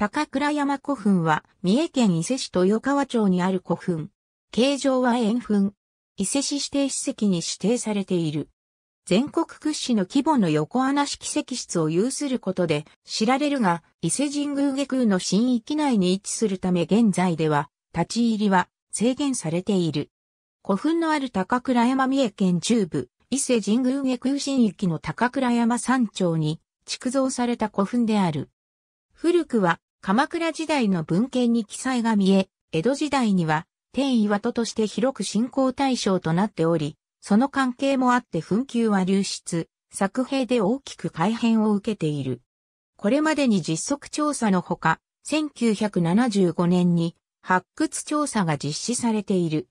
高倉山古墳は、三重県伊勢市豊川町にある古墳。形状は円墳。伊勢市指定史跡に指定されている。全国屈指の規模の横穴式石室を有することで知られるが、伊勢神宮下空の新域内に位置するため現在では、立ち入りは制限されている。古墳のある高倉山三重県中部、伊勢神宮下空新域の高倉山山頂に、築造された古墳である。古くは鎌倉時代の文献に記載が見え、江戸時代には、天岩戸として広く信仰対象となっており、その関係もあって墳球は流出、作兵で大きく改変を受けている。これまでに実測調査のほか、1975年に発掘調査が実施されている。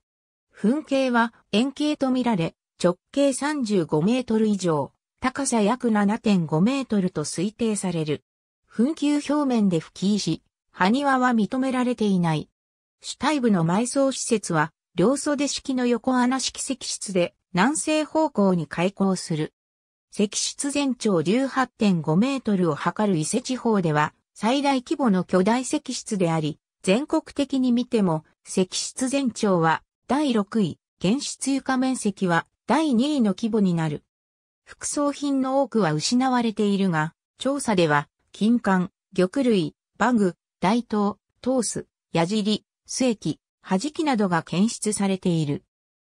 噴景は円形とみられ、直径35メートル以上、高さ約7.5メートルと推定される。紛糾表面で吹き石、埴輪は認められていない。主体部の埋葬施設は、両袖式の横穴式石室で、南西方向に開港する。石室全長18.5メートルを測る伊勢地方では、最大規模の巨大石室であり、全国的に見ても、石室全長は第6位、原質床面積は第2位の規模になる。副葬品の多くは失われているが、調査では金管、玉類、バグ、大刀、トース、矢尻、末木、弾きなどが検出されている。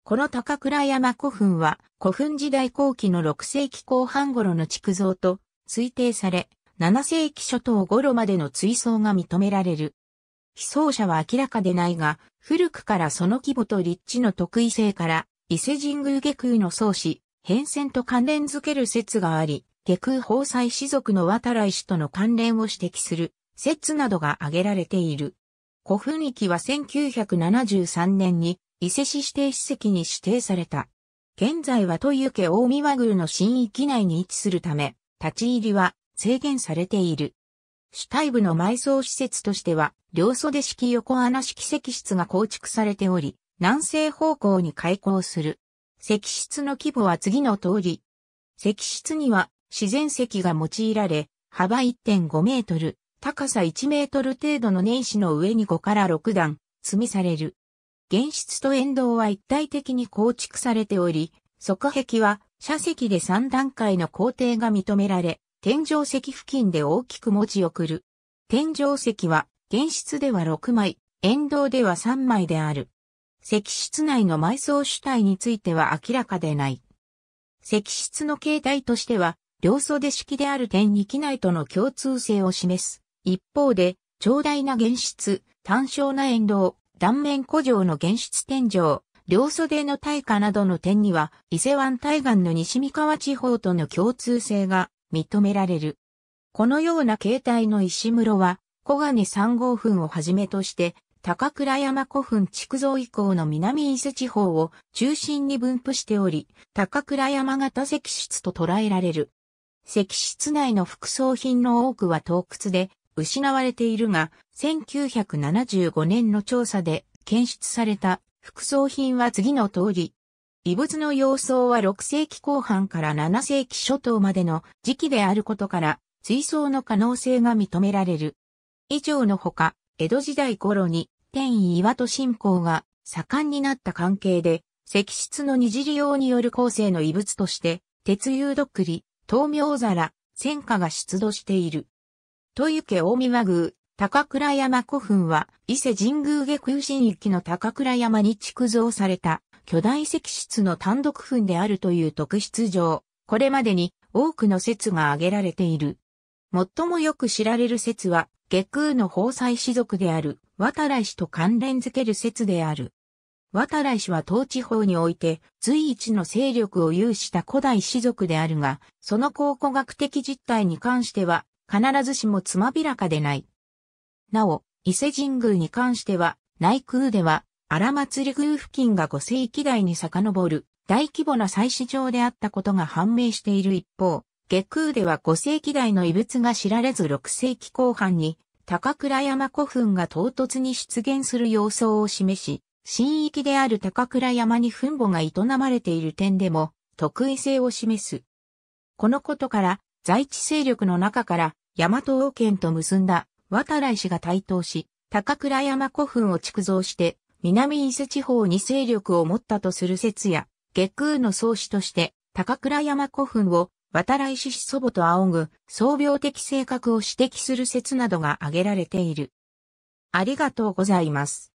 この高倉山古墳は古墳時代後期の6世紀後半頃の築造と推定され、7世紀初頭頃までの追葬が認められる。被葬者は明らかでないが、古くからその規模と立地の特異性から、伊勢神宮下空の創始、変遷と関連づける説があり、下空法祭士族の渡来氏との関連を指摘する説などが挙げられている。古墳域は1973年に伊勢市指定史跡に指定された。現在は豊家大見和宮の新域内に位置するため、立ち入りは制限されている。主体部の埋葬施設としては、両袖式横穴式石室が構築されており、南西方向に開港する。石室の規模は次の通り。石室には自然石が用いられ、幅1.5メートル、高さ1メートル程度の年始の上に5から6段積みされる。原質と沿道は一体的に構築されており、側壁は斜石で3段階の工程が認められ、天井石付近で大きく持ち送る。天井石は原質では6枚、沿道では3枚である。石室内の埋葬主体については明らかでない。石室の形態としては、両袖式である点に機内との共通性を示す。一方で、長大な原質、単小な沿道、断面古城の原質天井、両袖の大化などの点には、伊勢湾対岸の西三河地方との共通性が認められる。このような形態の石室は、小金三号墳をはじめとして、高倉山古墳築造以降の南伊勢地方を中心に分布しており、高倉山型石室と捉えられる。石室内の副葬品の多くは洞窟で失われているが、1975年の調査で検出された副葬品は次の通り。遺物の様相は6世紀後半から7世紀初頭までの時期であることから、追葬の可能性が認められる。以上のほか、江戸時代頃に天岩戸信仰が盛んになった関係で、石室の二次利用による後世の遺物として、鉄油どっくり、東明皿、戦火が出土している。豊家大宮宮、高倉山古墳は、伊勢神宮下空神域の高倉山に築造された、巨大石室の単独墳であるという特質上、これまでに多くの説が挙げられている。最もよく知られる説は、下空の宝塞士族である、渡来氏と関連づける説である。渡来氏は当地法において随一の勢力を有した古代氏族であるが、その考古学的実態に関しては必ずしもつまびらかでない。なお、伊勢神宮に関しては、内宮では荒祭宮付近が五世紀代に遡る大規模な祭祀場であったことが判明している一方、下空では五世紀代の遺物が知られず六世紀後半に高倉山古墳が唐突に出現する様相を示し、神域である高倉山に墳墓が営まれている点でも、特異性を示す。このことから、在地勢力の中から、大和王権と結んだ、渡来氏が台頭し、高倉山古墳を築造して、南伊勢地方に勢力を持ったとする説や、月空の創始として、高倉山古墳を、渡来氏祖母と仰ぐ、創病的性格を指摘する説などが挙げられている。ありがとうございます。